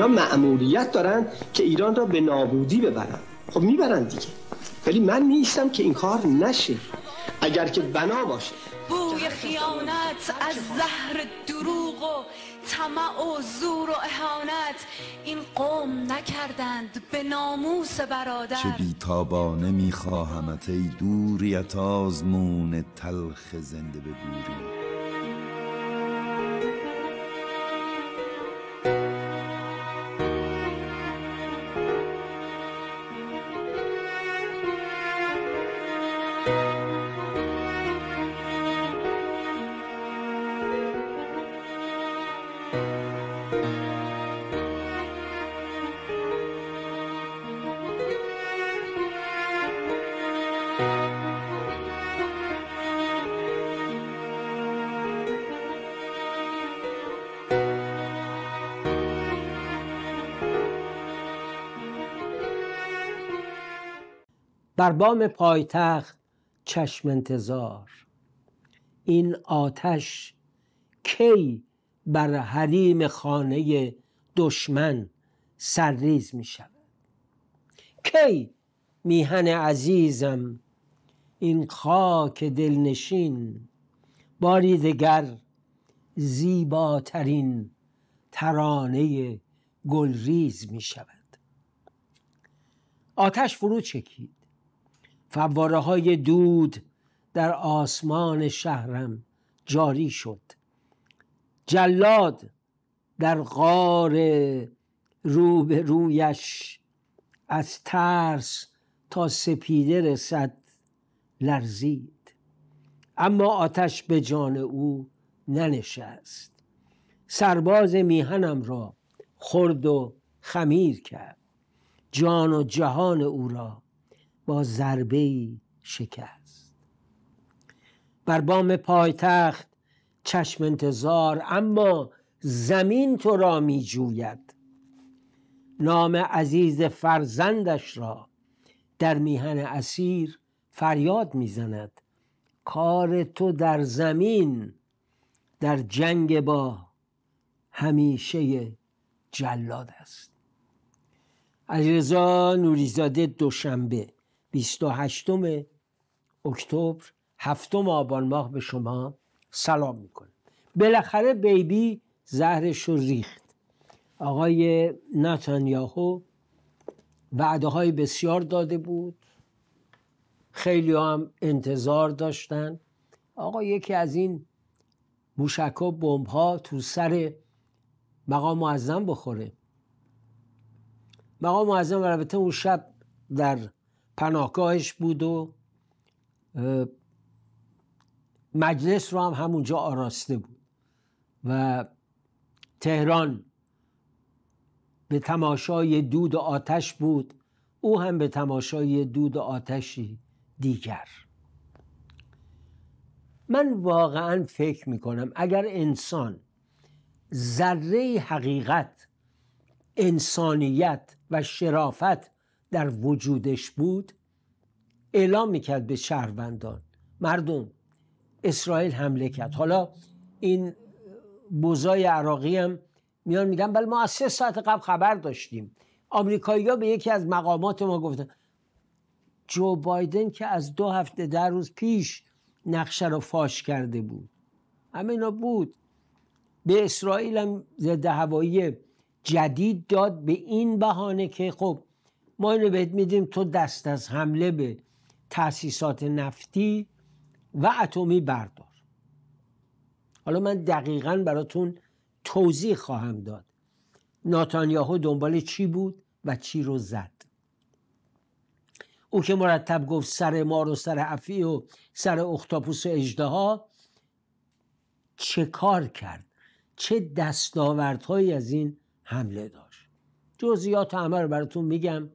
اینا معمولیت دارن که ایران را به نابودی ببرن خب میبرن دیگه ولی من نیستم که این کار نشه اگر که بنا باشه بوی خیانت از زهر دروغ و تمع و زور و اهانت این قوم نکردند به ناموس برادر چه بیتابانه میخواهمت ای دوریت آزمون تلخ زنده به بگوری بر بام پایتخت چشم انتظار این آتش کی بر حریم خانه دشمن سرریز می شود کی میهن عزیزم این خاک دلنشین باری دگر زیباترین ترانه گلریز می شود آتش فرو چکید فواره های دود در آسمان شهرم جاری شد جلاد در غار رو به رویش از ترس تا سپیده رسد لرزید اما آتش به جان او ننشست سرباز میهنم را خرد و خمیر کرد جان و جهان او را با ضربه شکست بر بام پایتخت چشم انتظار اما زمین تو را می جوید نام عزیز فرزندش را در میهن اسیر فریاد میزند کار تو در زمین در جنگ با همیشه جلاد است علیرضا نوریزاده دوشنبه 28 اکتبر هفتم آبان ماه به شما سلام میکنه بالاخره بیبی زهرش رو ریخت آقای نتانیاهو وعده های بسیار داده بود خیلی هم انتظار داشتن آقا یکی از این موشک و بمب ها تو سر مقام معظم بخوره مقام معظم البته اون شب در پناهگاهش بود و مجلس رو هم همونجا آراسته بود و تهران به تماشای دود و آتش بود او هم به تماشای دود و آتشی دیگر من واقعا فکر میکنم اگر انسان ذره حقیقت انسانیت و شرافت در وجودش بود اعلام میکرد به شهروندان مردم اسرائیل حمله کرد حالا این بوزای عراقی هم میان میگن بل ما از سه ساعت قبل خبر داشتیم آمریکایی ها به یکی از مقامات ما گفتن جو بایدن که از دو هفته در روز پیش نقشه رو فاش کرده بود همه اینا بود به اسرائیل هم ضد هوایی جدید داد به این بهانه که خب ما اینو بهت میدیم تو دست از حمله به تاسیسات نفتی و اتمی بردار حالا من دقیقا براتون توضیح خواهم داد ناتانیاهو دنبال چی بود و چی رو زد او که مرتب گفت سر مار و سر افی و سر اختاپوس و اجده ها چه کار کرد چه دستاوردهایی از این حمله داشت جزئیات همه رو براتون میگم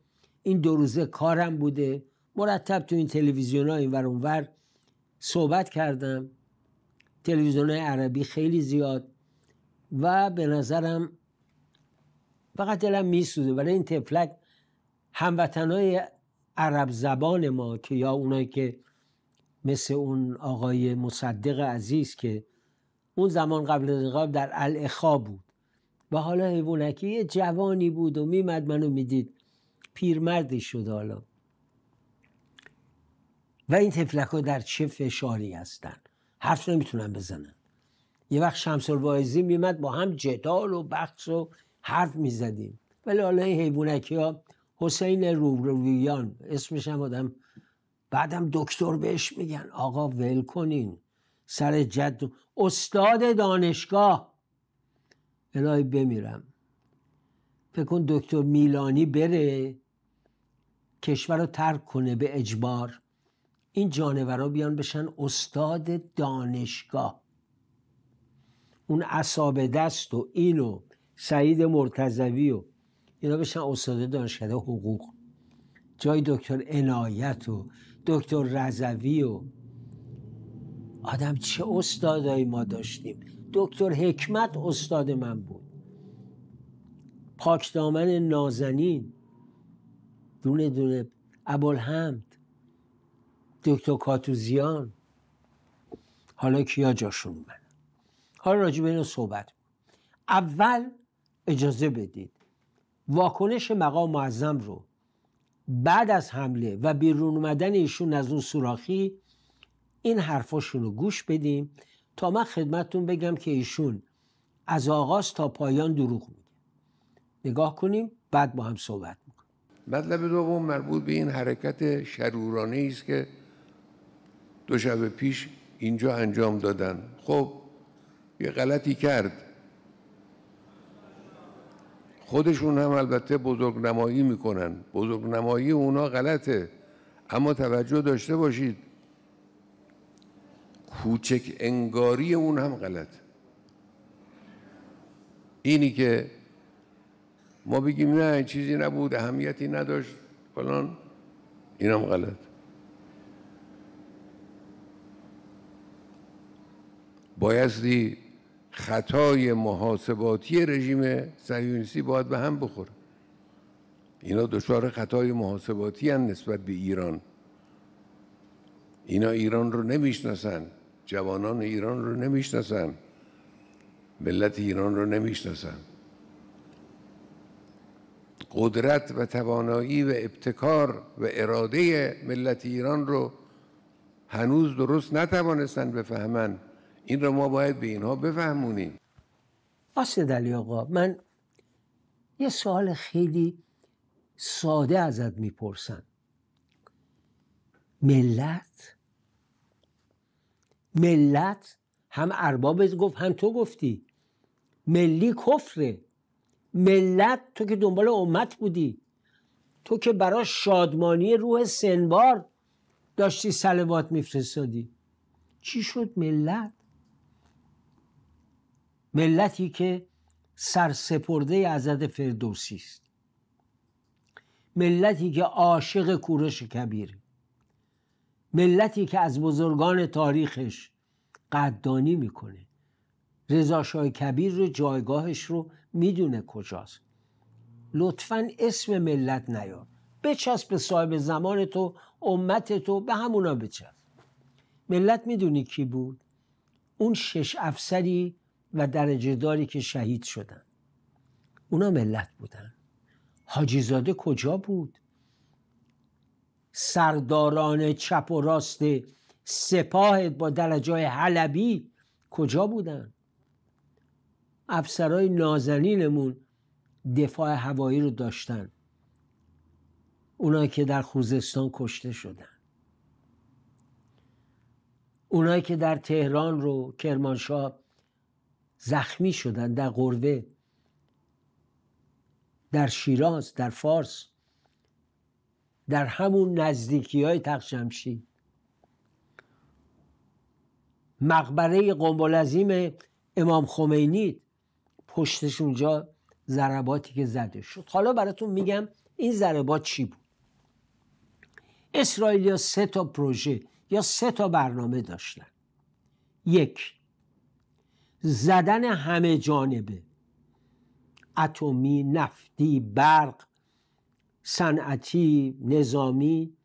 این دو روزه کارم بوده مرتب تو این تلویزیون ها اینور اونور صحبت کردم تلویزیون های عربی خیلی زیاد و به نظرم فقط دلم میسوزه ولی این تفلک هموطن عرب زبان ما که یا اونایی که مثل اون آقای مصدق عزیز که اون زمان قبل از انقلاب در الاخا بود و حالا حیوانکی یه جوانی بود و میمد منو میدید پیرمردی شد حالا و این تفلک ها در چه فشاری هستن حرف نمیتونن بزنن یه وقت شمس میمد با هم جدال و بحث و حرف میزدیم ولی حالا این حیوانکی ها حسین روبرویان اسمش هم آدم بعدم دکتر بهش میگن آقا ول کنین سر جد استاد دانشگاه الهی بمیرم فکر کن دکتر میلانی بره کشور رو ترک کنه به اجبار این جانورا بیان بشن استاد دانشگاه اون اصاب دست و این و سعید مرتزوی و اینا بشن استاد دانشگاه حقوق جای دکتر عنایت و دکتر رزوی و آدم چه استادایی ما داشتیم دکتر حکمت استاد من بود پاکدامن نازنین دونه دونه ابوالحمد دکتر کاتوزیان حالا کیا جاشون من حالا راجع به اینو صحبت اول اجازه بدید واکنش مقام معظم رو بعد از حمله و بیرون اومدن ایشون از اون سوراخی این حرفاشون رو گوش بدیم تا من خدمتتون بگم که ایشون از آغاز تا پایان دروغ میگه نگاه کنیم بعد با هم صحبت مطلب دوم مربوط به این حرکت شرورانه است که دو شب پیش اینجا انجام دادن خب یه غلطی کرد خودشون هم البته بزرگ نمایی میکنن بزرگ نمایی اونا غلطه اما توجه داشته باشید کوچک انگاری اون هم غلط اینی که ما بگیم نه چیزی نبود اهمیتی نداشت فلان اینم غلط بایستی خطای محاسباتی رژیم صهیونیستی باید به هم بخور. اینا دچار خطای محاسباتی هن نسبت به ایران اینا ایران رو نمیشناسن جوانان ایران رو نمیشناسن ملت ایران رو نمیشناسن قدرت و توانایی و ابتکار و اراده ملت ایران رو هنوز درست نتوانستن بفهمن این رو ما باید به اینها بفهمونیم آسد علی آقا من یه سوال خیلی ساده ازت میپرسم ملت ملت هم اربابت گفت هم تو گفتی ملی کفره ملت تو که دنبال امت بودی تو که برای شادمانی روح سنبار داشتی سلوات میفرستادی چی شد ملت ملتی که سرسپرده عزد فردوسی است ملتی که عاشق کورش کبیر، ملتی که از بزرگان تاریخش قدردانی میکنه رضا کبیر رو جایگاهش رو میدونه کجاست لطفا اسم ملت نیار بچسب به صاحب زمان تو امت تو به همونا بچسب ملت میدونی کی بود اون شش افسری و درجه داری که شهید شدن اونا ملت بودن حاجیزاده کجا بود سرداران چپ و راست سپاهت با درجه حلبی کجا بودن افسرای نازنینمون دفاع هوایی رو داشتن اونایی که در خوزستان کشته شدن اونایی که در تهران رو کرمانشاه زخمی شدن در قروه در شیراز در فارس در همون نزدیکی های تخشمشی مقبره قنبلعظیم امام خمینی پشتش اونجا ضرباتی که زده شد حالا براتون میگم این ضربات چی بود اسرائیلیا سه تا پروژه یا سه تا برنامه داشتن یک زدن همه جانبه اتمی نفتی برق صنعتی نظامی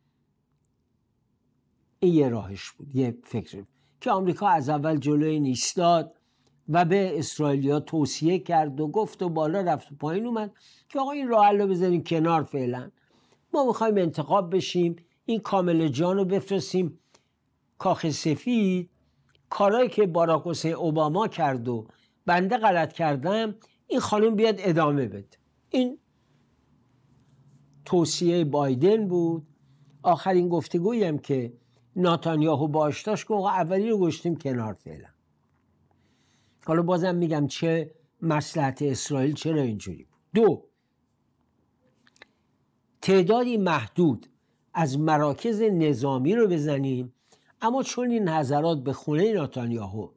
این یه راهش بود یه فکر که آمریکا از اول جلوی نیستاد و به اسرائیلیا توصیه کرد و گفت و بالا رفت و پایین اومد که آقا این راه رو بزنیم کنار فعلا ما میخوایم انتخاب بشیم این کامل جان رو بفرستیم کاخ سفید کارایی که باراک اوباما کرد و بنده غلط کردم این خانم بیاد ادامه بده این توصیه بایدن بود آخرین گفتگویی که ناتانیاهو باش داشت که اولی رو گشتیم کنار فعلا حالا بازم میگم چه مسلحت اسرائیل چرا اینجوری بود دو تعدادی محدود از مراکز نظامی رو بزنیم اما چون این نظرات به خونه ناتانیاهو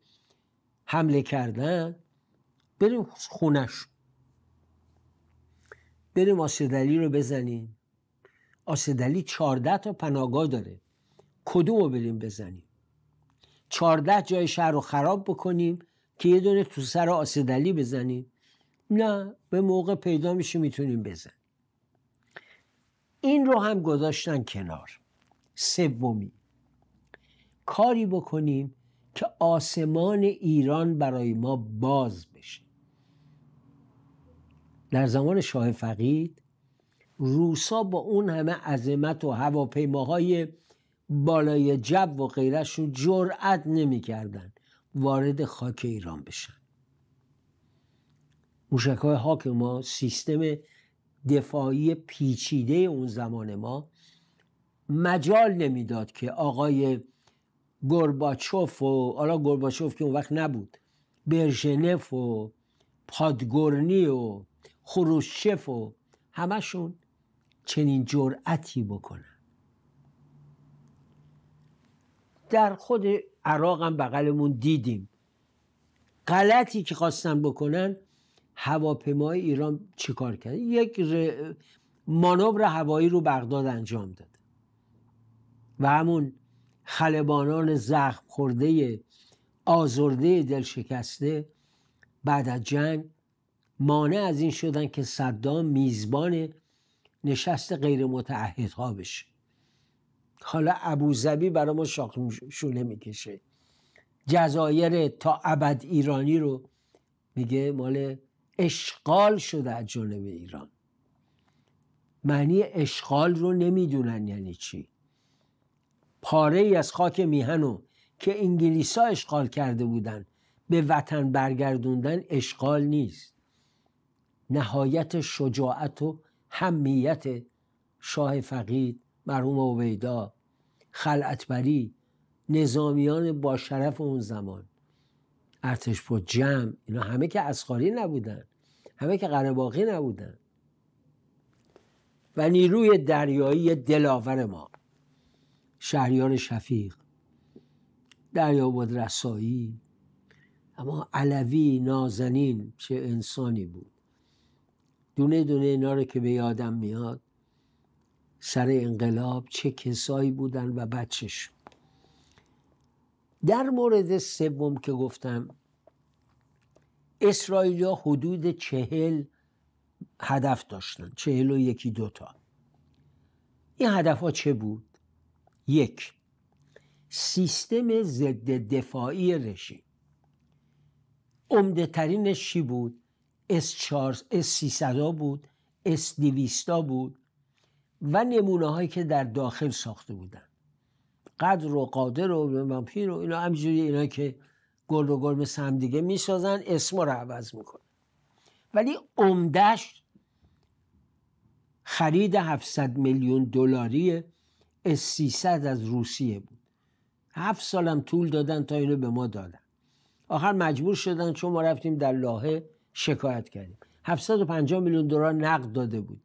حمله کردن بریم خونش بریم آسدلی رو بزنیم آسدلی چارده تا پناهگاه داره کدوم رو بریم بزنیم چارده جای شهر رو خراب بکنیم که یه دونه تو سر آسدلی بزنیم نه به موقع پیدا میشه میتونیم بزن این رو هم گذاشتن کنار سومی کاری بکنیم که آسمان ایران برای ما باز بشه در زمان شاه فقید روسا با اون همه عظمت و هواپیماهای بالای جب و غیرش رو جرأت نمیکردن وارد خاک ایران بشن موشک های هاک ما سیستم دفاعی پیچیده اون زمان ما مجال نمیداد که آقای گرباچوف و حالا گرباچوف که اون وقت نبود برژنف و پادگورنی و خروشچف و همشون چنین جرأتی بکنن در خود عراق هم بغلمون دیدیم غلطی که خواستن بکنن هواپیمای ایران چیکار کرد یک مانور هوایی رو بغداد انجام داد و همون خلبانان زخم خورده آزرده دلشکسته بعد از جنگ مانع از این شدن که صدام میزبان نشست غیر متعهدها بشه حالا ابوظبی برای ما شاخ میکشه جزایر تا ابد ایرانی رو میگه مال اشغال شده از جانب ایران معنی اشغال رو نمیدونن یعنی چی پاره ای از خاک میهنو که انگلیسا اشغال کرده بودن به وطن برگردوندن اشغال نیست نهایت شجاعت و همیت شاه فقید مرحوم اویدا خلعتبری نظامیان با شرف اون زمان ارتش با جمع اینا همه که اسخاری نبودن همه که قرباقی نبودن و نیروی دریایی دلاور ما شهریار شفیق بود رسایی اما علوی نازنین چه انسانی بود دونه دونه اینا رو که به یادم میاد سر انقلاب چه کسایی بودن و بچش در مورد سوم که گفتم ها حدود چهل هدف داشتن چهل و یکی دوتا این هدف ها چه بود؟ یک سیستم ضد دفاعی رژیم عمده ترینش چی بود؟ اس 300 بود اس 200 بود و نمونه هایی که در داخل ساخته بودن قدر و قادر و پیر و اینا همجوری اینا که گل و گل مثل هم دیگه میسازن اسم رو عوض میکنن ولی عمدهش خرید 700 میلیون دلاری اس 300 از روسیه بود هفت سالم طول دادن تا اینو به ما دادن آخر مجبور شدن چون ما رفتیم در لاهه شکایت کردیم 750 میلیون دلار نقد داده بود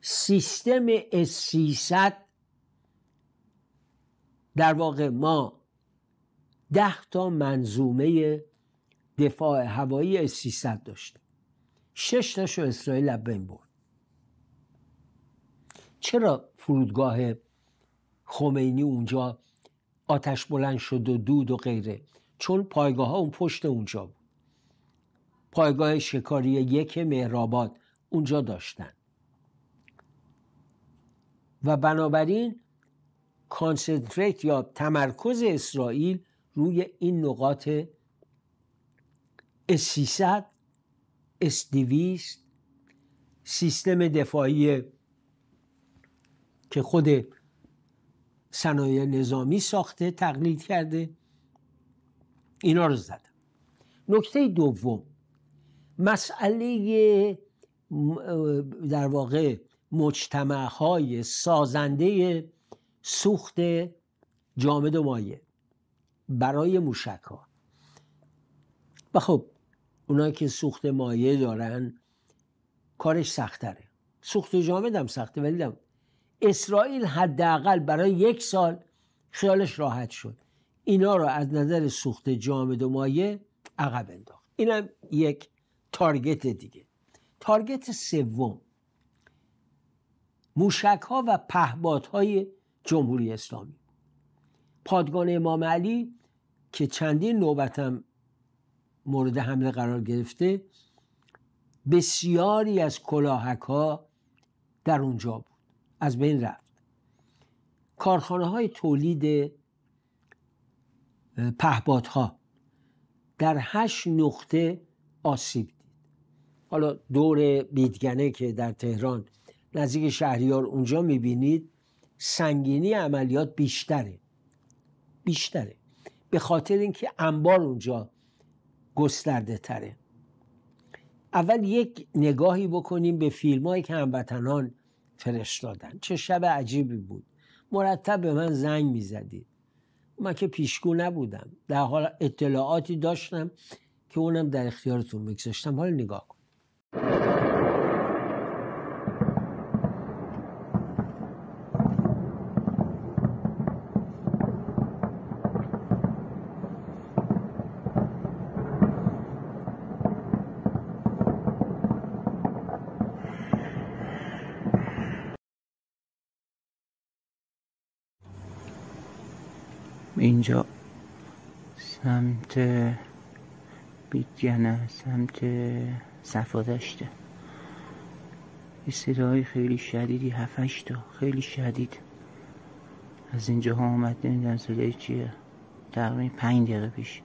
سیستم s در واقع ما ده تا منظومه دفاع هوایی S300 داشتیم شش شو اسرائیل بین برد چرا فرودگاه خمینی اونجا آتش بلند شد و دود و غیره چون پایگاه ها اون پشت اونجا بود پایگاه شکاری یک مهرآباد اونجا داشتن و بنابراین کانسنتریت یا تمرکز اسرائیل روی این نقاط S300 s سیستم دفاعی که خود صنایع نظامی ساخته تقلید کرده اینا رو زدم نکته دوم مسئله در واقع های سازنده سوخت جامد و مایع برای موشک ها و خب اونایی که سوخت مایه دارن کارش سختره سوخت جامد هم سخته ولی دم اسرائیل حداقل برای یک سال خیالش راحت شد اینا رو از نظر سوخت جامد و مایه عقب انداخت اینم یک تارگت دیگه تارگت سوم موشک ها و های جمهوری اسلامی پادگان امام علی که چندین نوبتم مورد حمله قرار گرفته بسیاری از کلاهک ها در اونجا بود از بین رفت کارخانه های تولید ها در هشت نقطه آسیب دید حالا دور بیدگنه که در تهران نزدیک شهریار اونجا میبینید سنگینی عملیات بیشتره بیشتره به خاطر اینکه انبار اونجا گسترده تره اول یک نگاهی بکنیم به فیلم هایی که هموطنان فرستادن چه شب عجیبی بود مرتب به من زنگ میزدید من که پیشگو نبودم در حال اطلاعاتی داشتم که اونم در اختیارتون میگذاشتم حالا نگاه کن اینجا سمت بیگنه سمت صفادشته یه صدای خیلی شدیدی هفتش تا خیلی شدید از اینجا ها آمد نمیدن صدای چیه تقریبا پنج دقیقه پیش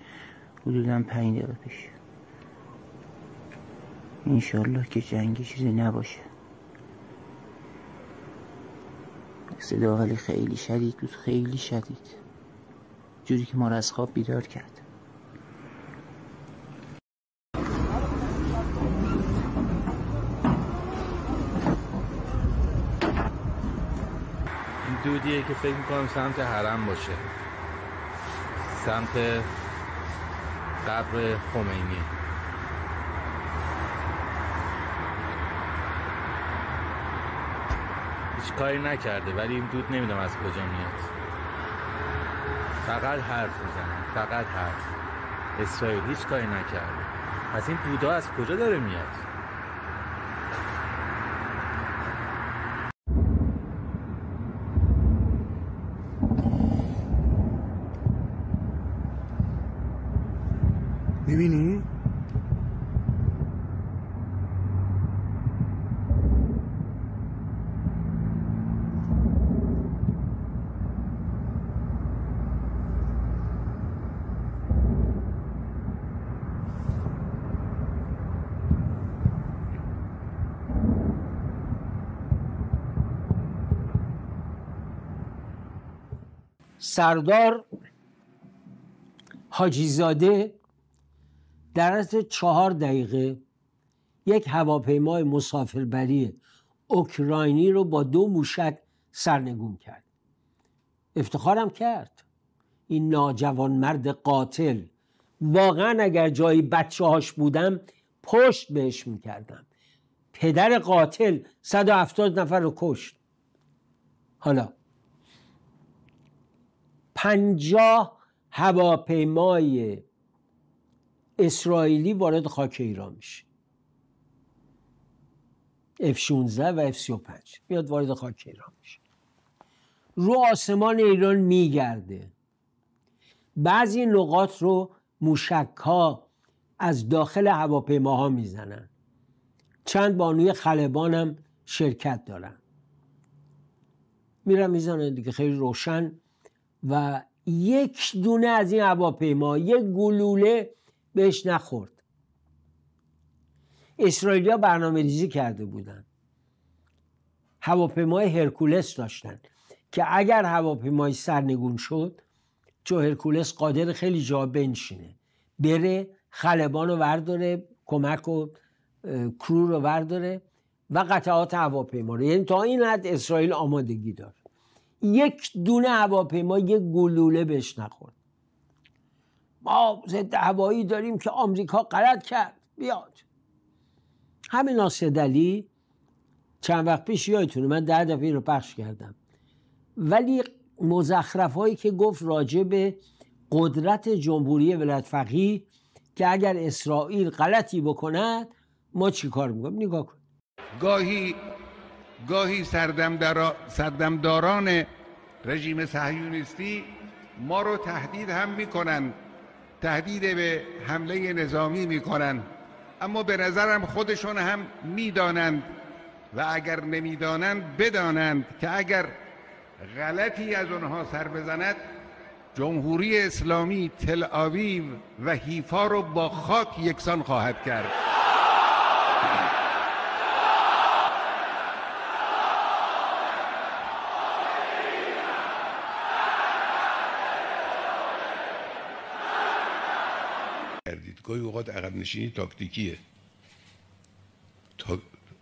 حدودا پنج دقیقه پیش انشالله که جنگی چیزی نباشه صدا خیلی شدید بود خیلی شدید جوری که ما را از خواب بیدار کرد این دودیه که فکر میکنم سمت حرم باشه سمت قبر خمینی هیچ کاری نکرده ولی این دود نمیدونم از کجا میاد فقط حرف میزنن فقط حرف اسرائیل هیچ کاری نکرده پس این بودا از کجا داره میاد سردار حاجیزاده در از چهار دقیقه یک هواپیمای مسافربری اوکراینی رو با دو موشک سرنگون کرد افتخارم کرد این ناجوان مرد قاتل واقعا اگر جایی بچه هاش بودم پشت بهش میکردم پدر قاتل 170 نفر رو کشت حالا پنجاه هواپیمای اسرائیلی وارد خاک ایران میشه F-16 و F-35 میاد وارد خاک ایران میشه رو آسمان ایران میگرده بعضی نقاط رو موشک ها از داخل ها میزنن چند بانوی خلبان هم شرکت دارن میرم میزنن دیگه خیلی روشن و یک دونه از این هواپیما یک گلوله بهش نخورد اسرائیلیا برنامه ریزی کرده بودن هواپیمای هرکولس داشتن که اگر هواپیمای سرنگون شد چون هرکولس قادر خیلی جا بنشینه بره خلبان رو ورداره کمک و کرو رو ورداره و قطعات هواپیما رو یعنی تا این حد اسرائیل آمادگی داره یک دونه هواپیما یک گلوله بهش نخورد ما ضد هوایی داریم که آمریکا غلط کرد بیاد همین ناصر دلی چند وقت پیش یادتونه من ده دفعه رو پخش کردم ولی مزخرف هایی که گفت راجع به قدرت جمهوری ولایت فقیه که اگر اسرائیل غلطی بکند ما چی کار میکنیم نگاه کن گاهی گاهی سردمداران رژیم صهیونیستی ما رو تهدید هم میکنن تهدید به حمله نظامی میکنن اما به نظرم خودشون هم میدانند و اگر نمیدانند بدانند که اگر غلطی از آنها سر بزند جمهوری اسلامی تل آویو و حیفا رو با خاک یکسان خواهد کرد گاهی اوقات عقب نشینی تاکتیکیه تا...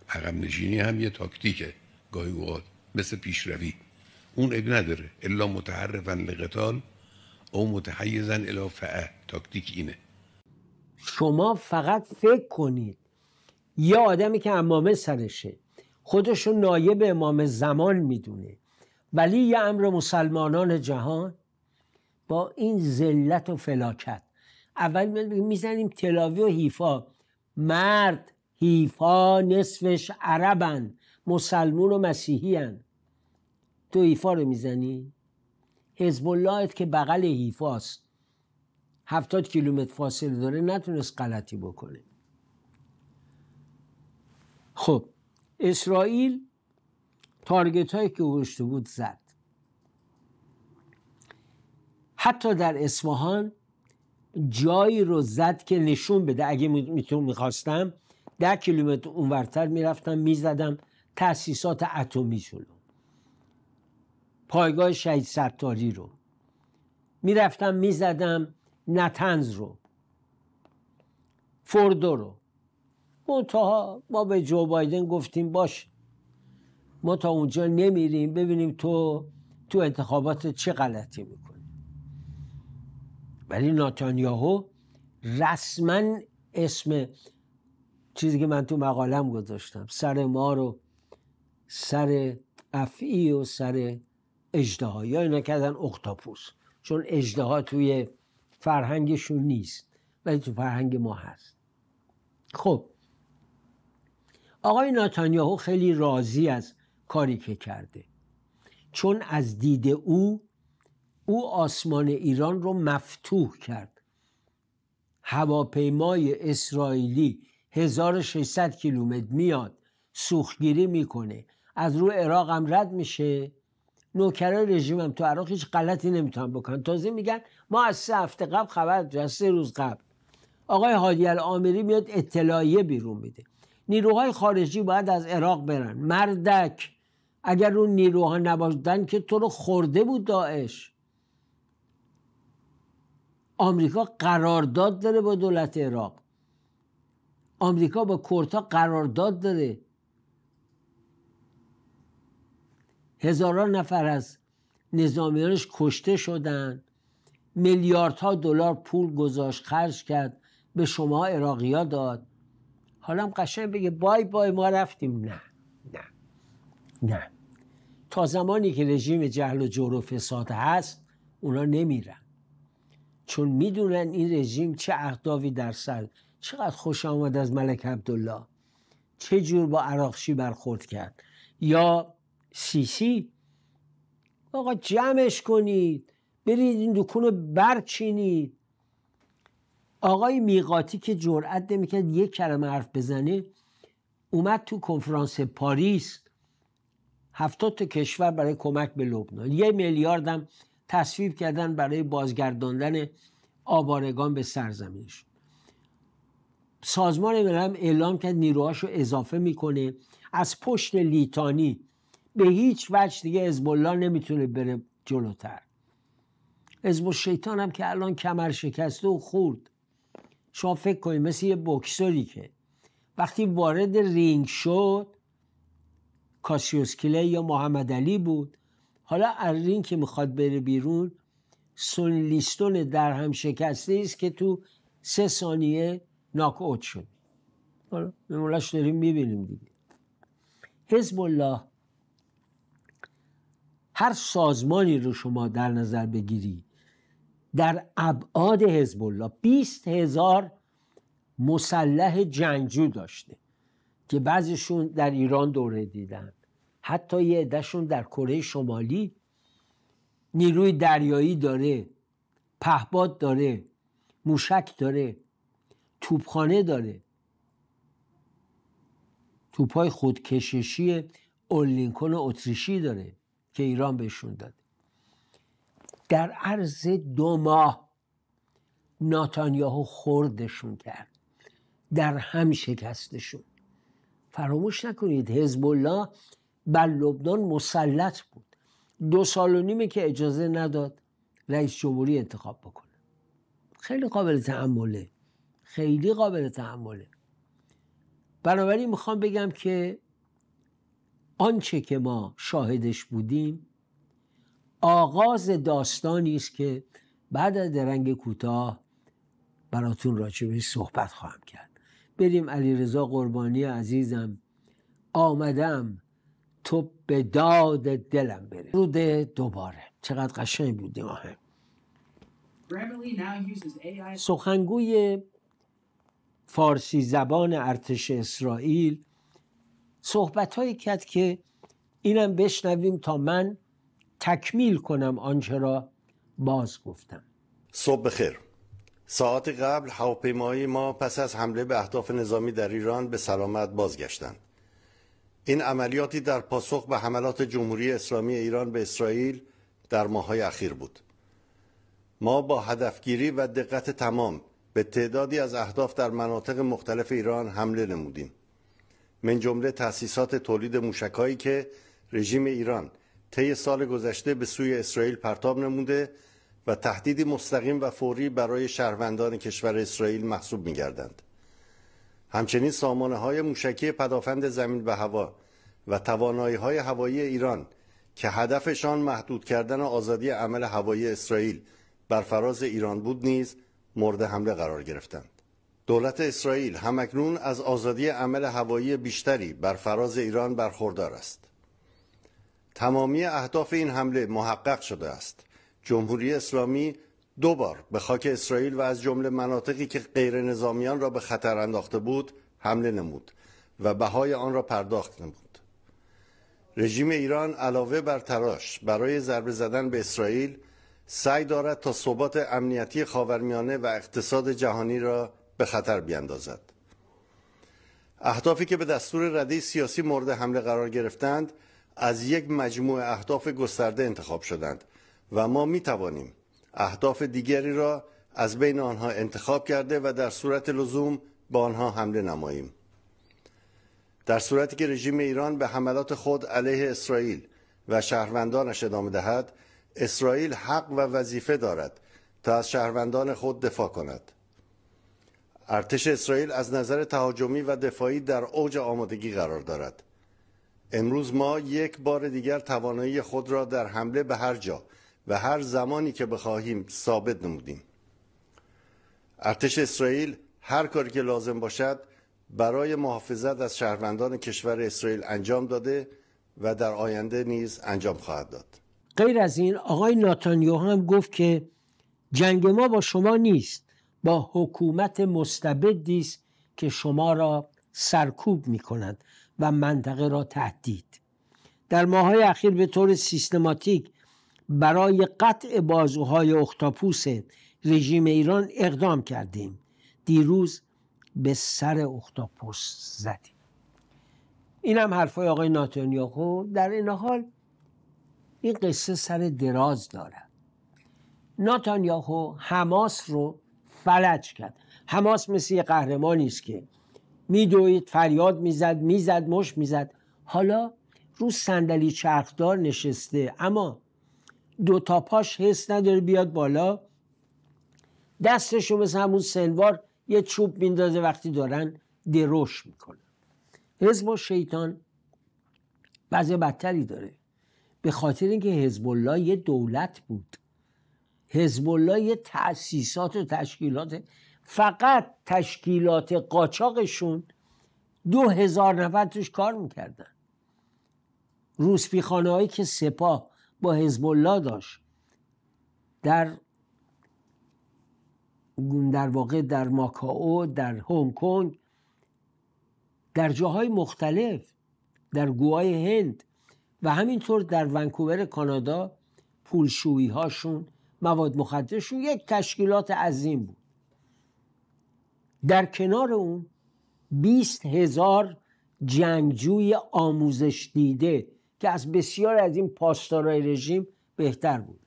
عقب نشینی هم یه تاکتیکه گاهی اوقات مثل پیشروی اون اب نداره الا متحرفن لقتال او متحیزن الا فعه تاکتیک اینه شما فقط فکر کنید یه آدمی که امامه سرشه خودشون نایب امام زمان میدونه ولی یه امر مسلمانان جهان با این ذلت و فلاکت اول میزنیم تلاوی و هیفا مرد هیفا نصفش عربن مسلمون و مسیحیان تو هیفا رو میزنی حزب که بغل حیفاست 70 کیلومتر فاصله داره نتونست غلطی بکنه خب اسرائیل تارگت هایی که گشته بود زد حتی در اصفهان جایی رو زد که نشون بده اگه میتون میخواستم ده کیلومتر اونورتر میرفتم میزدم تاسیسات اتمی جلو پایگاه شهید ستاری رو میرفتم میزدم نتنز رو فوردو رو تا ما به جو بایدن گفتیم باش ما تا اونجا نمیریم ببینیم تو تو انتخابات چه غلطی میکنی ولی ناتانیاهو رسما اسم چیزی که من تو مقالم گذاشتم سر ما رو سر افعی و سر اجده یا اینا کردن اختاپوس چون اجده توی فرهنگشون نیست ولی تو فرهنگ ما هست خب آقای ناتانیاهو خیلی راضی از کاری که کرده چون از دید او او آسمان ایران رو مفتوح کرد هواپیمای اسرائیلی 1600 کیلومتر میاد سوخگیری میکنه از رو عراق هم رد میشه نوکرای رژیمم تو عراق هیچ غلطی نمیتونن بکنن تازه میگن ما از سه هفته قبل خبر از سه روز قبل آقای هادی العامری میاد اطلاعیه بیرون میده نیروهای خارجی باید از عراق برن مردک اگر اون نیروها نباشدن که تو رو خورده بود داعش آمریکا قرارداد داره با دولت عراق آمریکا با کردها قرارداد داره هزاران نفر از نظامیانش کشته شدن میلیاردها دلار پول گذاشت خرج کرد به شما عراقیا داد حالا قشن قشنگ بگه بای بای ما رفتیم نه نه نه تا زمانی که رژیم جهل و جور و فساد هست اونا نمیرن چون میدونن این رژیم چه اهدافی در سر چقدر خوش آمد از ملک عبدالله چه جور با عراقشی برخورد کرد یا سیسی آقا جمعش کنید برید این دکون رو برچینید آقای میقاتی که جرأت نمیکرد یک کلمه حرف بزنه اومد تو کنفرانس پاریس هفتاد تا کشور برای کمک به لبنان یه میلیاردم تصویب کردن برای بازگرداندن آوارگان به سرزمینش سازمان ملل اعلام کرد نیروهاش رو اضافه میکنه از پشت لیتانی به هیچ وجه دیگه ازبالله الله نمیتونه بره جلوتر حزب شیطان هم که الان کمر شکسته و خورد شما فکر کنید مثل یه بکسوری که وقتی وارد رینگ شد کاسیوس کلی یا محمد علی بود حالا ارلین که میخواد بره بیرون لیستون در هم شکسته است که تو سه ثانیه ناک اوت شد حالا داریم میبینیم دیگه حزب الله هر سازمانی رو شما در نظر بگیری در ابعاد حزب الله 20 هزار مسلح جنگجو داشته که بعضیشون در ایران دوره دیدن حتی یه عدهشون در کره شمالی نیروی دریایی داره پهباد داره موشک داره توپخانه داره توپای خودکششی اولینکون و اتریشی داره که ایران بهشون داد در عرض دو ماه ناتانیاهو خوردشون کرد در هم شکستشون فراموش نکنید حزب الله بر لبنان مسلط بود دو سال و نیمه که اجازه نداد رئیس جمهوری انتخاب بکنه خیلی قابل تحمله خیلی قابل تحمله بنابراین میخوام بگم که آنچه که ما شاهدش بودیم آغاز داستانی است که بعد از درنگ کوتاه براتون راجبش صحبت خواهم کرد بریم علیرضا قربانی عزیزم آمدم تو به داد دلم بره رود دوباره چقدر قشنگ بود این سخنگوی فارسی زبان ارتش اسرائیل صحبت هایی کرد که اینم بشنویم تا من تکمیل کنم آنچه را باز گفتم صبح بخیر ساعت قبل هواپیمای ما پس از حمله به اهداف نظامی در ایران به سلامت بازگشتند این عملیاتی در پاسخ به حملات جمهوری اسلامی ایران به اسرائیل در ماهای اخیر بود ما با هدفگیری و دقت تمام به تعدادی از اهداف در مناطق مختلف ایران حمله نمودیم من جمله تأسیسات تولید موشکهایی که رژیم ایران طی سال گذشته به سوی اسرائیل پرتاب نموده و تهدیدی مستقیم و فوری برای شهروندان کشور اسرائیل محسوب می‌گردند. همچنین سامانه های موشکی پدافند زمین به هوا و توانایی های هوایی ایران که هدفشان محدود کردن آزادی عمل هوایی اسرائیل بر فراز ایران بود نیز مورد حمله قرار گرفتند. دولت اسرائیل همکنون از آزادی عمل هوایی بیشتری بر فراز ایران برخوردار است. تمامی اهداف این حمله محقق شده است. جمهوری اسلامی دو بار به خاک اسرائیل و از جمله مناطقی که غیر نظامیان را به خطر انداخته بود حمله نمود و بهای آن را پرداخت نمود. رژیم ایران علاوه بر تراش برای ضربه زدن به اسرائیل سعی دارد تا ثبات امنیتی خاورمیانه و اقتصاد جهانی را به خطر بیندازد اهدافی که به دستور رده سیاسی مورد حمله قرار گرفتند از یک مجموعه اهداف گسترده انتخاب شدند و ما می توانیم اهداف دیگری را از بین آنها انتخاب کرده و در صورت لزوم با آنها حمله نماییم در صورتی که رژیم ایران به حملات خود علیه اسرائیل و شهروندانش ادامه دهد اسرائیل حق و وظیفه دارد تا از شهروندان خود دفاع کند ارتش اسرائیل از نظر تهاجمی و دفاعی در اوج آمادگی قرار دارد امروز ما یک بار دیگر توانایی خود را در حمله به هر جا و هر زمانی که بخواهیم ثابت نمودیم ارتش اسرائیل هر کاری که لازم باشد برای محافظت از شهروندان کشور اسرائیل انجام داده و در آینده نیز انجام خواهد داد غیر از این آقای ناتانیاهو هم گفت که جنگ ما با شما نیست با حکومت مستبدی است که شما را سرکوب می کند و منطقه را تهدید در ماهای اخیر به طور سیستماتیک برای قطع بازوهای اختاپوس رژیم ایران اقدام کردیم دیروز به سر اختاپوس زدیم این هم حرفای آقای ناتانیاهو در این حال این قصه سر دراز داره ناتانیاهو حماس رو فلج کرد حماس مثل یه قهرمانی است که میدوید فریاد میزد میزد مش میزد حالا رو صندلی چرخدار نشسته اما دو تا پاش حس نداره بیاد بالا دستش رو مثل همون سنوار یه چوب میندازه وقتی دارن دروش میکنن حزب و شیطان وضع بدتری داره به خاطر اینکه حزب الله یه دولت بود حزب الله یه تأسیسات و تشکیلات فقط تشکیلات قاچاقشون دو هزار نفر توش کار میکردن روسپیخانه هایی که سپاه با حزب الله داشت در در واقع در ماکاو، در هنگ کنگ در جاهای مختلف در گوای هند و همینطور در ونکوور کانادا پولشویی هاشون مواد مخدرشون یک تشکیلات عظیم بود در کنار اون بیست هزار جنگجوی آموزش دیده که از بسیار از این پاسدارای رژیم بهتر بود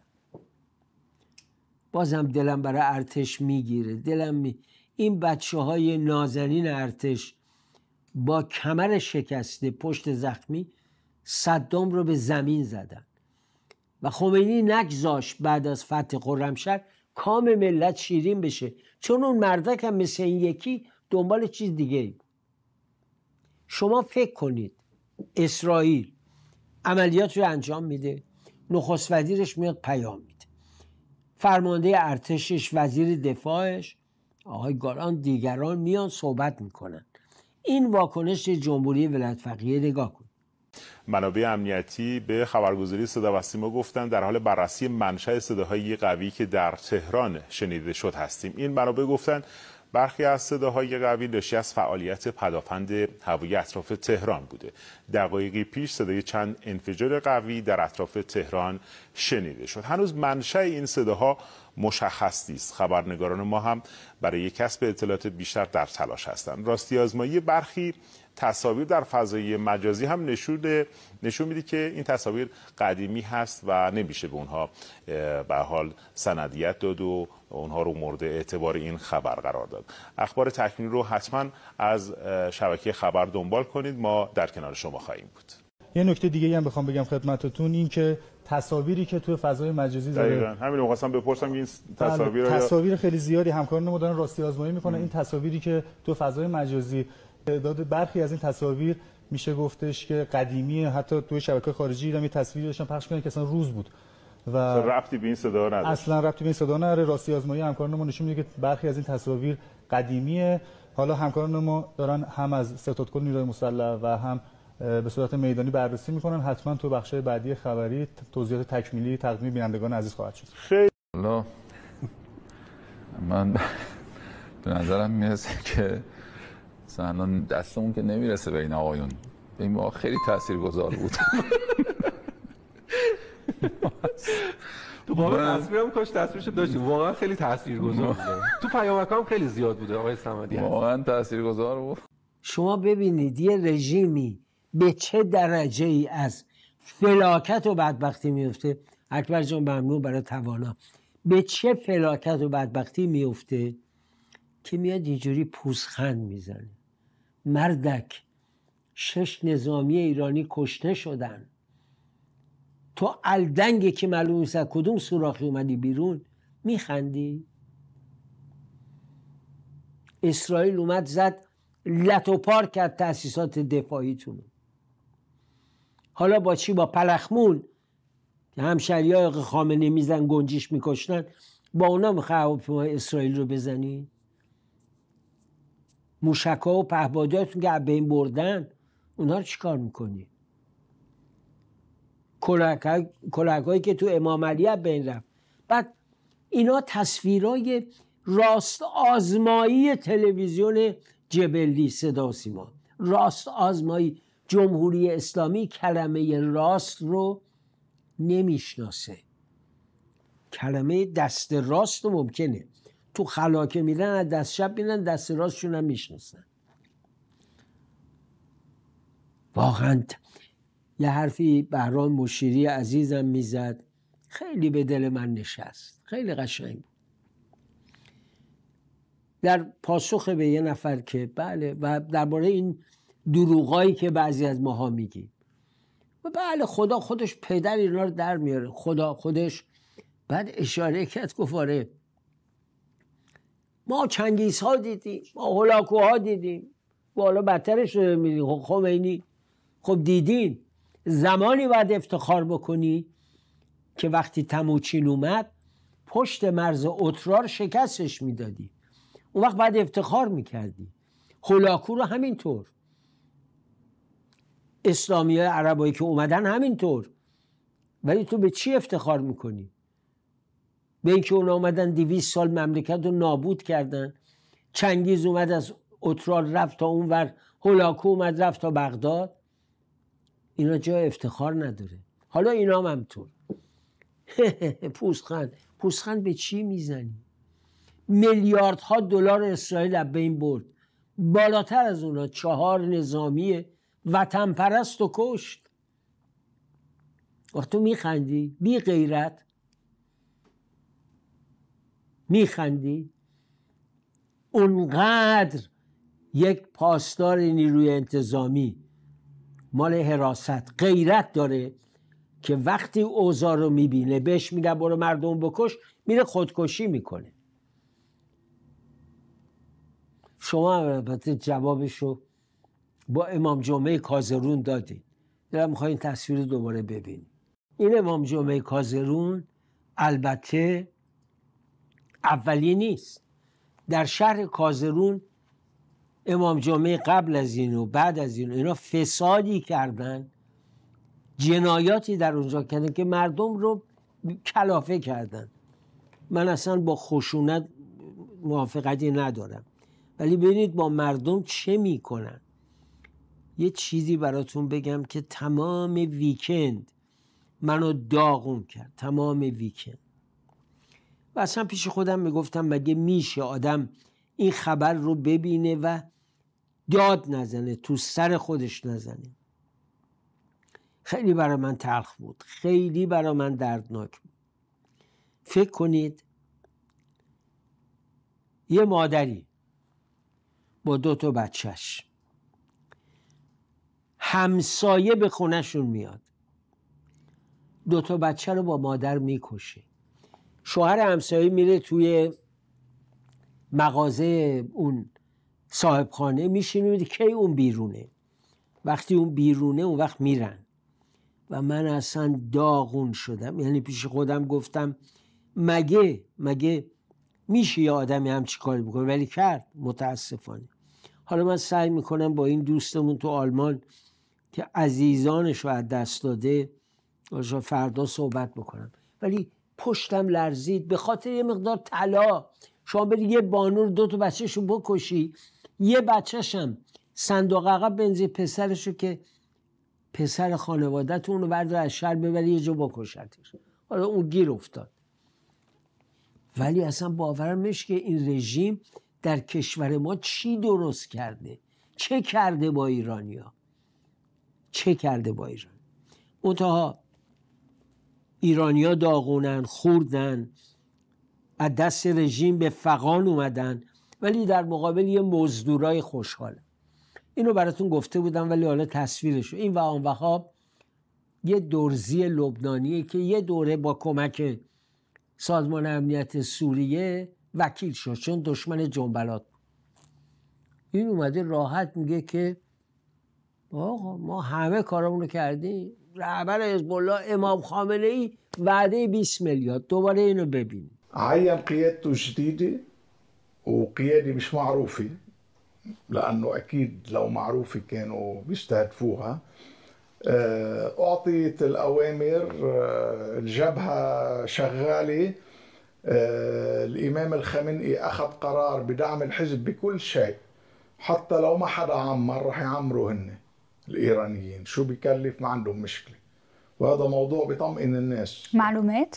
بازم دلم برای ارتش میگیره دلم می... این بچه های نازنین ارتش با کمر شکسته پشت زخمی صدام رو به زمین زدن و خمینی نگذاش بعد از فتح قرمشر کام ملت شیرین بشه چون اون مردک هم مثل این یکی دنبال چیز دیگه ای شما فکر کنید اسرائیل عملیات رو انجام میده نخست میاد پیام فرمانده ارتشش وزیر دفاعش آقای گاران دیگران میان صحبت میکنن این واکنش جمهوری ولایت فقیه نگاه کن منابع امنیتی به خبرگزاری صدا و سیما گفتند در حال بررسی منشأ صداهای قوی که در تهران شنیده شد هستیم این منابع گفتند برخی از صداهای قوی ناشی از فعالیت پدافند هوایی اطراف تهران بوده دقایقی پیش صدای چند انفجار قوی در اطراف تهران شنیده شد هنوز منشأ این صداها مشخص نیست خبرنگاران ما هم برای کسب اطلاعات بیشتر در تلاش هستند راستی آزمایی برخی تصاویر در فضای مجازی هم نشون نشون میده که این تصاویر قدیمی هست و نمیشه به اونها به حال سندیت داد و اونها رو مورد اعتبار این خبر قرار داد اخبار تکمیلی رو حتما از شبکه خبر دنبال کنید ما در کنار شما خواهیم بود یه نکته دیگه هم بخوام بگم خدمتتون این که تصاویری که توی فضای مجازی دقیقاً همین رو خواستم بپرسم این بله، تصاویر تصاویر خیلی زیادی همکاران ما دارن راستی آزمایی میکنن این تصاویری که تو فضای مجازی تعداد برخی از این تصاویر میشه گفتش که قدیمی حتی توی شبکه خارجی ایران تصویر داشتن پخش کردن که اصلا روز بود و رفتی به این صدا نداره اصلا رفتی به این صدا نداره راستی آزمایی همکاران ما نشون میده که برخی از این تصاویر قدیمیه حالا همکاران ما دارن هم از ستادکل نیروی مسلح و هم به صورت میدانی بررسی میکنن حتما تو بخش بعدی خبری توضیحات تکمیلی تقدیم بینندگان عزیز خواهد شد خیلی من به نظرم میرسه که مثلا دستمون که نمیرسه به این آقایون به این خیلی گذار بود تو باب هم کاش تصویرش داشتیم واقعا خیلی گذار بود تو پیامک هم خیلی زیاد بوده آقای سمدی واقعا گذار بود شما ببینید یه رژیمی به چه درجه ای از فلاکت و بدبختی میفته اکبر جان ممنون برای توانا به چه فلاکت و بدبختی میفته که میاد اینجوری پوزخند میزنه مردک شش نظامی ایرانی کشته شدن تو الدنگی که معلوم نیست کدوم سوراخی اومدی بیرون میخندی اسرائیل اومد زد لتوپار کرد تاسیسات دفاعیتون حالا با چی با پلخمون که همشری های خامنه میزن گنجیش میکشتن با اونا میخواه اسرائیل رو بزنی موشکا و پهباداتون که بین بردن اونها رو چیکار میکنی کلک هایی که تو امام علی بین رفت بعد اینا تصویرای راست آزمایی تلویزیون جبلی صدا سیما راست آزمایی جمهوری اسلامی کلمه راست رو نمیشناسه کلمه دست راست ممکنه تو خلاکه میرن از دست شب دست راستشون هم میشناسن واقعا یه حرفی بهرام مشیری عزیزم میزد خیلی به دل من نشست خیلی قشنگ بود در پاسخ به یه نفر که بله و درباره این دروغایی که بعضی از ماها میگیم و بله خدا خودش پدر اینا رو در میاره خدا خودش بعد اشاره کرد گفت آره، ما چنگیز ها دیدیم ما ها دیدیم بالا بدترش رو میدیم خب خمینی خب, خب دیدین زمانی باید افتخار بکنی که وقتی تموچین اومد پشت مرز اترار شکستش میدادی اون وقت باید افتخار میکردی هولاکو رو همینطور اسلامی های عربایی که اومدن همینطور ولی تو به چی افتخار میکنی به اینکه اون آمدن دیویس سال مملکت رو نابود کردن چنگیز اومد از اترال رفت تا اونور هولاکو اومد رفت تا بغداد اینا جای افتخار نداره حالا اینا هم همطور پوسخند پوسخند به چی میزنی میلیاردها دلار اسرائیل به این برد بالاتر از اونا چهار نظامی وطن پرست و کشت وقت تو میخندی بی غیرت میخندی اونقدر یک پاسدار نیروی انتظامی مال حراست غیرت داره که وقتی اوضاع رو میبینه بهش میگه برو مردم بکش میره خودکشی میکنه شما البته جوابش رو با امام جمعه کازرون دادین دارم میخواین تصویر دوباره ببینیم این امام جمعه کازرون البته اولی نیست در شهر کازرون امام جامعه قبل از این و بعد از این اینا فسادی کردن جنایاتی در اونجا کردن که مردم رو کلافه کردن من اصلا با خشونت موافقتی ندارم ولی ببینید با مردم چه میکنن یه چیزی براتون بگم که تمام ویکند منو داغون کرد تمام ویکند و اصلا پیش خودم میگفتم مگه میشه آدم این خبر رو ببینه و داد نزنه تو سر خودش نزنه خیلی برای من تلخ بود خیلی برای من دردناک بود فکر کنید یه مادری با دو تا بچهش همسایه به خونهشون میاد دو تا بچه رو با مادر میکشه شوهر همسایه میره توی مغازه اون صاحبخانه میشینه میده کی اون بیرونه وقتی اون بیرونه اون وقت میرن و من اصلا داغون شدم یعنی پیش خودم گفتم مگه مگه میشه یه آدمی همچی کاری بکنه ولی کرد متاسفانه حالا من سعی میکنم با این دوستمون تو آلمان که عزیزانش رو از دست داده فردا صحبت بکنم ولی پشتم لرزید به خاطر یه مقدار طلا شما بری یه بانور دو تا بچهش رو بکشی یه بچهشم صندوق عقب بنزی پسرشو که پسر تو اونو بردار از شهر ببری یه جا بکشتش حالا اون گیر افتاد ولی اصلا باورم میش که این رژیم در کشور ما چی درست کرده چه کرده با ایرانیا چه کرده با ایران اتاها ایرانیا داغونن خوردن از دست رژیم به فقان اومدن ولی در مقابل یه مزدورای خوشحال. اینو براتون گفته بودم ولی حالا تصویرش این و آن یه درزی لبنانیه که یه دوره با کمک سازمان امنیت سوریه وکیل شد چون دشمن جنبلات این اومده راحت میگه که آقا ما همه کارمون رو کردیم رهبر حزب الله امام خامنه ای وعده 20 میلیارد دوباره اینو ببین عين قيادته جديده وقياده مش معروفه لانه اكيد لو معروفه كانوا بيستهدفوها اعطيت اه، الاوامر اه، الجبهه شغاله اه، الامام الخامنئي اخذ قرار بدعم الحزب بكل شيء حتى لو ما حدا عمر رح يعمروا هن الايرانيين شو بكلف ما عندهم مشكله وهذا موضوع بيطمئن الناس معلومات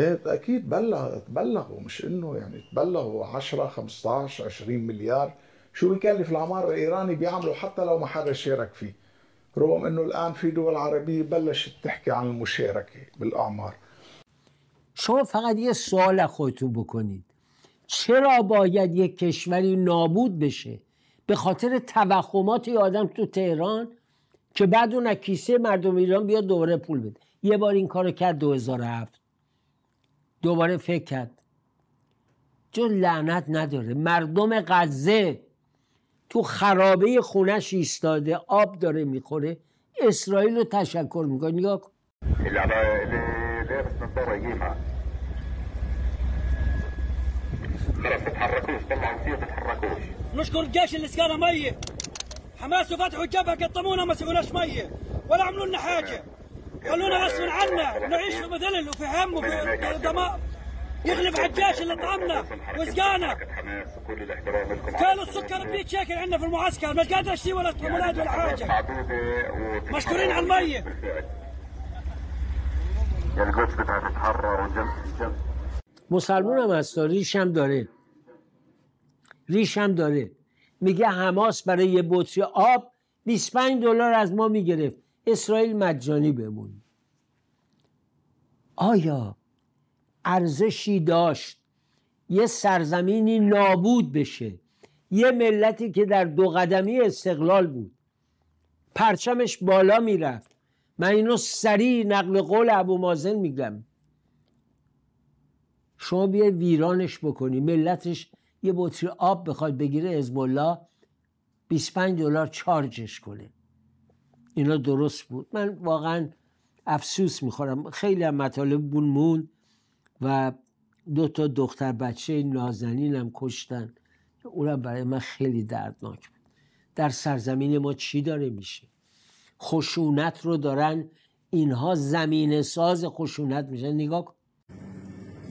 ايه اكيد بلغ تبلغوا مش انه يعني تبلغوا 10 15 20 مليار شو بكلف العمار الايراني بيعملوا حتى لو ما حدا شارك فيه رغم انه الان في دول عربيه بلشت تحكي عن المشاركه بالاعمار شما فقط یه سوال خودتون بکنید چرا باید یک کشوری نابود بشه به خاطر توخمات آدم تو تهران که بعد اون کیسه مردم ایران بیاد دوباره پول بده یه بار این کارو کرد 2007 دوباره فکر کرد چون لعنت نداره مردم غزه تو خرابه خونش ایستاده آب داره میخوره اسرائیل رو تشکر میکنه نگاه کن گشت حماس وفتحوا الجبهه قطمونا ما سقوناش ميه ولا عملوا لنا حاجه خلونا غصب عنا نعيش في ذلل وفي هم وفي دمار يغلب على الجيش اللي طعمنا وسقانا كانوا السكر ب 100 شيكل عندنا في المعسكر ما قادر اشتري ولا ولاد ولا حاجه مشكورين على الميه مسلمون هم هست ریش هم داره ریش هم داره میگه حماس برای یه بطری آب 25 دلار از ما میگرفت اسرائیل مجانی بمون آیا ارزشی داشت یه سرزمینی نابود بشه یه ملتی که در دو قدمی استقلال بود پرچمش بالا میرفت من اینو سریع نقل قول ابو مازن میگم شما بیا ویرانش بکنی ملتش یه بطری آب بخواد بگیره حزب الله 25 دلار چارجش کنه اینا درست بود من واقعا افسوس میخورم خیلی هم مطالب بون مون و دو تا دختر بچه نازنینم کشتن اونم برای من خیلی دردناک بود در سرزمین ما چی داره میشه خشونت رو دارن اینها زمین ساز خشونت میشن نگاه کن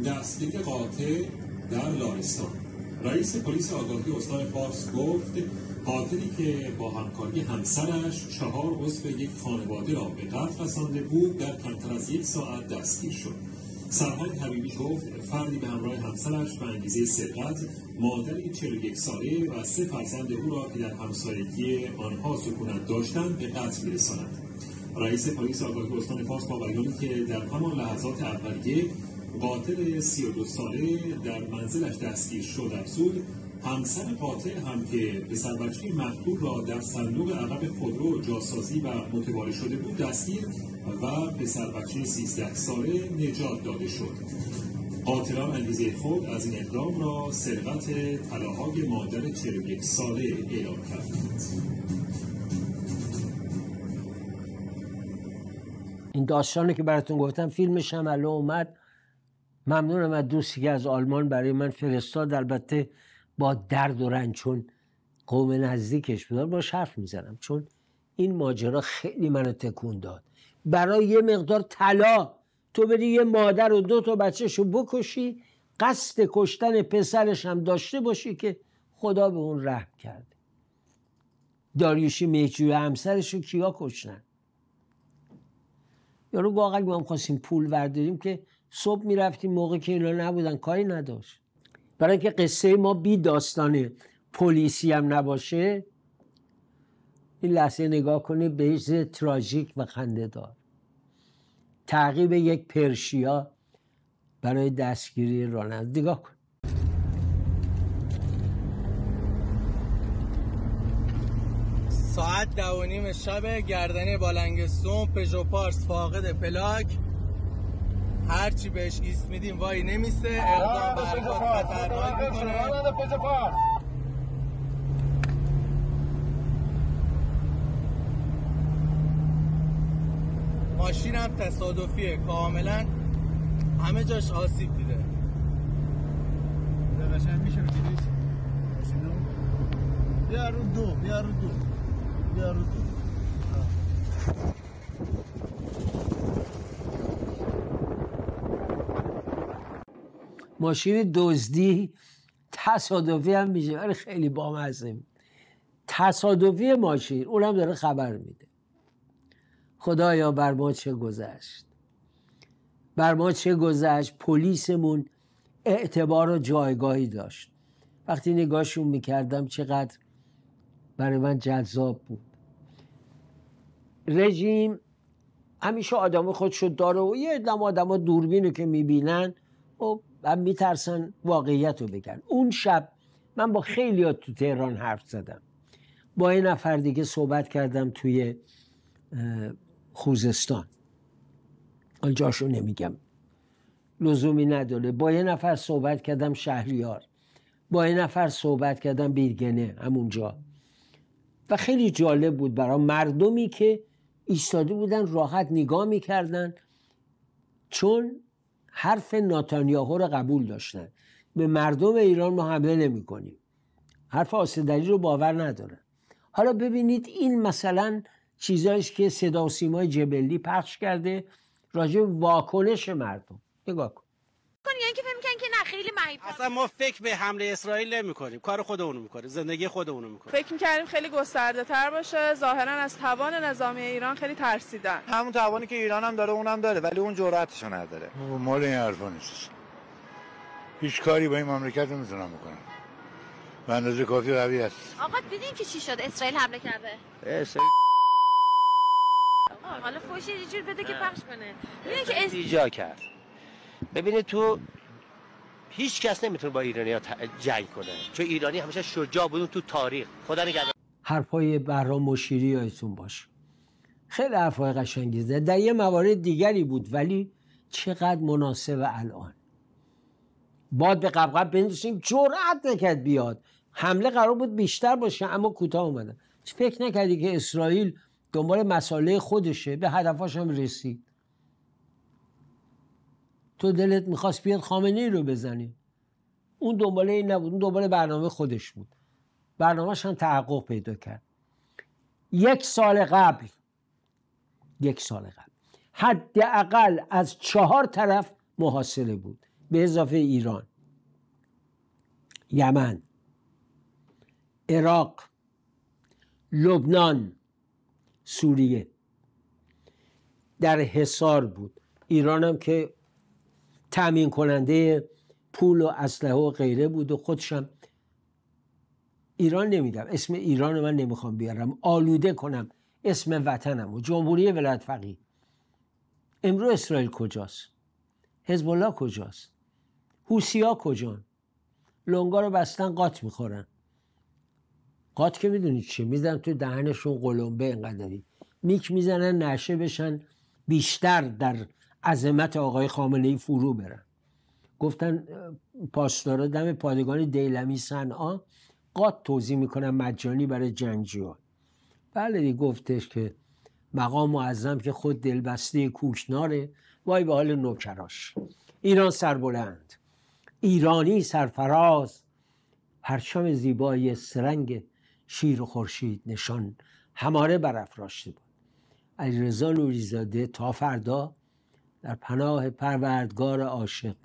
دستگیر قاتل در لارستان رئیس پلیس آگاهی استان فارس گفت قاتلی که با همکاری همسرش چهار عضو یک خانواده را به قتل رسانده بود در کمتر از یک ساعت دستگیر شد سرهنگ حبیبی گفت فردی به همراه همسرش به انگیزه سرقت مادری یک ساله و سه فرزند او را که در همسایگی آنها سکونت داشتند به قتل میرسند رئیس پلیس آگاهی استان فارس با بیانی که در همان لحظات اولیه قاتل 32 ساله در منزلش دستگیر شد افزود همسر قاتل هم که به بچه مقتول را در صندوق عقب خودرو جاسازی و متواری شده بود دستگیر و به ثروت 13 ساله نجات داده شد قاتلان انگیزه خود از این اقدام را ثروت طلاهای مادر 41 ساله اعلام کردند این داستانی که براتون گفتم فیلمش هم اومد ممنونم از دوستی که از آلمان برای من فرستاد البته با درد و رنج چون قوم نزدیکش بودم با حرف میزنم چون این ماجرا خیلی منو تکون داد برای یه مقدار طلا تو بری یه مادر و دو تا بچهشو بکشی قصد کشتن پسرش هم داشته باشی که خدا به اون رحم کرده داریوشی میجوی همسرشو رو کیا کشتن یارو واقعا ما خواستیم پول ورداریم که صبح میرفتیم موقع که اینا نبودن کاری نداشت برای اینکه قصه ما بی داستان پلیسی هم نباشه این لحظه نگاه کنی بهش تراژیک و خنده دار تعقیب یک پرشیا برای دستگیری راننده نگاه کن ساعت دوانیم شب گردنه بالنگستون پژو پارس فاقد پلاک هرچی بهش ایست میدیم وای نمیسته اقدام برخواد خطرناک میکنه ماشین هم تصادفیه کاملا همه جاش آسیب دیده قشنگ میشه بگیریش بیا رو دو بیا رو دو بیا رو دو ماشین دزدی تصادفی هم میشه ولی خیلی بامزه تصادفی ماشین اونم داره خبر میده خدایا بر ما چه گذشت بر ما چه گذشت پلیسمون اعتبار و جایگاهی داشت وقتی نگاهشون میکردم چقدر برای من جذاب بود رژیم همیشه آدم خودشو داره و یه ادم آدم ها دوربینو که میبینن و خب و میترسن واقعیت رو بگن اون شب من با خیلی تو تهران حرف زدم با یه نفر دیگه صحبت کردم توی خوزستان جاشو نمیگم لزومی نداره با یه نفر صحبت کردم شهریار با یه نفر صحبت کردم بیرگنه همونجا و خیلی جالب بود برای مردمی که ایستاده بودن راحت نگاه میکردن چون حرف ناتانیاهو رو قبول داشتن به مردم ایران ما حمله نمی کنیم حرف آسدلی رو باور ندارن حالا ببینید این مثلا چیزایش که صدا و سیمای جبلی پخش کرده راجع واکنش مردم نگاه کن کنی یعنی که فکر میکنن که نه خیلی معیب اصلا ما فکر به حمله اسرائیل نمی کنیم کار خودمون میکنیم زندگی خودمون میکنیم فکر میکردیم خیلی گسترده تر باشه ظاهرا از توان نظامی ایران خیلی ترسیدن همون توانی که ایران هم داره اونم داره ولی اون جرأتشو نداره مال این حرفا نیست هیچ کاری با این مملکت نمیتونم بکنم به اندازه کافی قوی است. آقا دیدین که چی شد اسرائیل حمله کرده اسرائیل حالا فوشی یه جور بده که پخش کنه ببین که ایجا کرد ببینید تو هیچ کس نمیتونه با ایرانی ها جنگ کنه چون ایرانی همیشه شجاع بودن تو تاریخ خدا نگهدار حرفای بهرام مشیری یادتون باشه خیلی حرفای قشنگی در یه موارد دیگری بود ولی چقدر مناسب الان باد به قبقب بندوشیم جرعت نکرد بیاد حمله قرار بود بیشتر باشه اما کوتاه اومدن فکر نکردی که اسرائیل دنبال مساله خودشه به هدفاش هم رسید تو دلت میخواست بیاد خامنه ای رو بزنی اون دنباله این نبود اون دنباله برنامه خودش بود برنامهش هم تحقق پیدا کرد یک سال قبل یک سال قبل حداقل از چهار طرف محاصله بود به اضافه ایران یمن عراق لبنان سوریه در حصار بود ایران هم که تأمین کننده پول و اسلحه و غیره بود و خودشم ایران نمیدم اسم ایران من نمیخوام بیارم آلوده کنم اسم وطنم و جمهوری ولایت فقیه امرو اسرائیل کجاست حزب الله کجاست حوسیا کجان لنگا رو بستن قات میخورن قات که میدونید چی میزنن تو دهنشون قلمبه اینقدری میک میزنن نشه بشن بیشتر در عظمت آقای خامنه ای فرو برن گفتن پاسدارا دم پادگان دیلمی صنعا قاد توضیح میکنن مجانی برای ها. بله گفتش که مقام معظم که خود دلبسته کوکناره وای به حال نوکراش ایران سربلند ایرانی سرفراز پرچم زیبای سرنگ شیر و خورشید نشان هماره برافراشته بود علیرضا نوریزاده تا فردا در پناه پروردگار عاشق